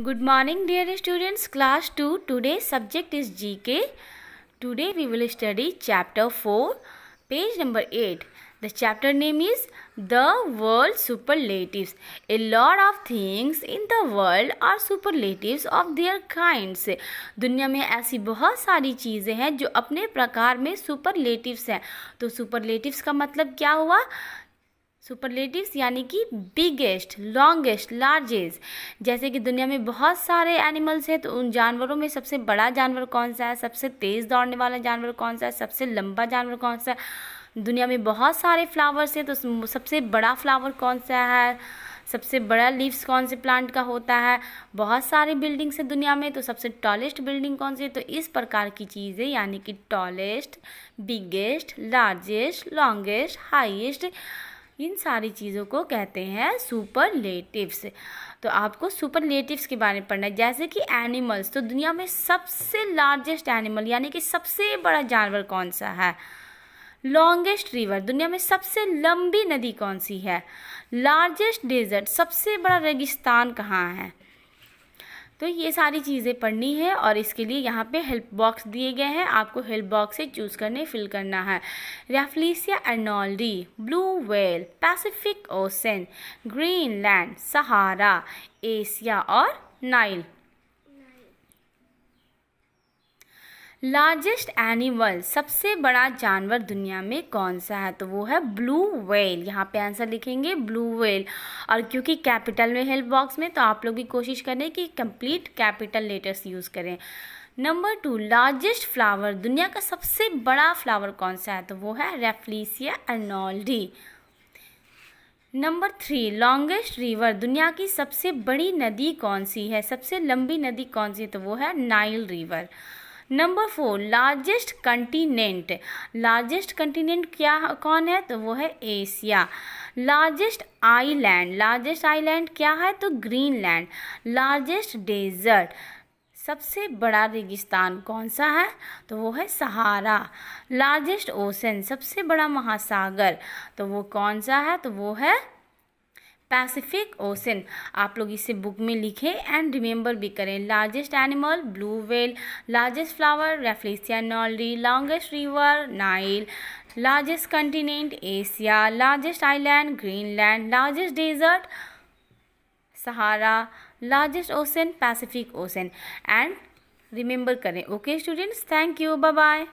good morning dear students class two today subject is G K today we will study chapter four page number eight the chapter name is the world superlative a lot of things in the world are superlative of their kinds दुनिया में ऐसी बहुत सारी चीज़ें हैं जो अपने प्रकार में सुपरलेटिव हैं तो सुपरलेटिव का मतलब क्या हुआ सुपरलेटिव्स यानी कि बिगेस्ट लॉन्गेस्ट लार्जेस्ट जैसे कि दुनिया में बहुत सारे एनिमल्स हैं तो उन जानवरों में सबसे बड़ा जानवर कौन सा है सबसे तेज़ दौड़ने वाला जानवर कौन सा है सबसे लंबा जानवर कौन सा है दुनिया में बहुत सारे फ्लावर्स हैं तो सबसे बड़ा फ्लावर कौन सा है सबसे बड़ा लीव्स कौन से प्लांट का होता है बहुत सारे बिल्डिंग्स हैं दुनिया में तो सबसे टॉलेस्ट बिल्डिंग कौन सी है तो इस प्रकार की चीज़ें यानी कि tallest biggest largest longest highest इन सारी चीज़ों को कहते हैं लेटिवस तो आपको लेटिवस के बारे में पढ़ना है जैसे कि एनिमल्स तो दुनिया में सबसे लार्जेस्ट एनिमल यानी कि सबसे बड़ा जानवर कौन सा है लॉन्गेस्ट रिवर दुनिया में सबसे लंबी नदी कौन सी है लार्जेस्ट डेजर्ट सबसे बड़ा रेगिस्तान कहाँ है तो ये सारी चीज़ें पढ़नी है और इसके लिए यहाँ पे हेल्प बॉक्स दिए गए हैं आपको हेल्प बॉक्स से चूज़ करने फिल करना है Rafflesia arnoldii blue whale Pacific Ocean Greenland Sahara Asia और नाइल लार्जेस्ट एनिमल सबसे बड़ा जानवर दुनिया में कौन सा है तो वो है ब्लू वेल यहाँ पे आंसर लिखेंगे ब्लू वेल और क्योंकि कैपिटल में हेल्प बॉक्स में तो आप लोग भी कोशिश करें कि कंप्लीट कैपिटल लेटर्स यूज़ करें नंबर टू लार्जेस्ट फ्लावर दुनिया का सबसे बड़ा फ्लावर कौन सा है तो वो है Rafflesia arnoldii number three longest river दुनिया की सबसे बड़ी नदी कौन सी है सबसे लंबी नदी कौन सी है तो वो है Nile river number four largest continent largest continent क्या कौन है तो वो है Asia largest island largest island क्या है तो ग्रीनलैंड लार्जेस्ट डेजर्ट सबसे बड़ा रेगिस्तान कौन सा है तो वो है सहारा लार्जेस्ट ओशन सबसे बड़ा महासागर तो वो कौन सा है तो वो है पैसिफिक ओशन आप लोग इसे बुक में लिखें एंड रिमेंबर भी करें largest animal blue whale largest flower Rafflesia नॉलरी longest river Nile largest continent Asia largest island Greenland largest desert Sahara largest ocean Pacific Ocean and remember करें okay students thank you bye bye